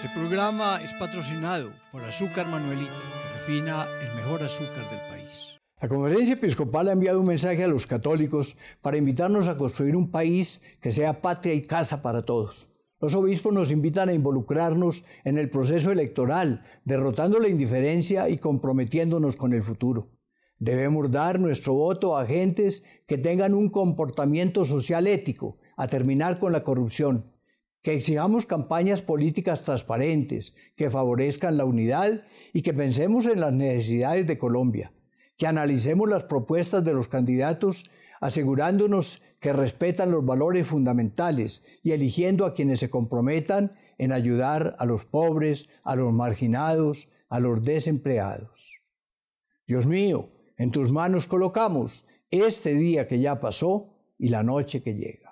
Este programa es patrocinado por Azúcar Manuelita, que refina el mejor azúcar del país. La Conferencia Episcopal ha enviado un mensaje a los católicos para invitarnos a construir un país que sea patria y casa para todos. Los obispos nos invitan a involucrarnos en el proceso electoral, derrotando la indiferencia y comprometiéndonos con el futuro. Debemos dar nuestro voto a agentes que tengan un comportamiento social ético, a terminar con la corrupción, que exijamos campañas políticas transparentes, que favorezcan la unidad y que pensemos en las necesidades de Colombia, que analicemos las propuestas de los candidatos asegurándonos que respetan los valores fundamentales y eligiendo a quienes se comprometan en ayudar a los pobres, a los marginados, a los desempleados. Dios mío, en tus manos colocamos este día que ya pasó y la noche que llega.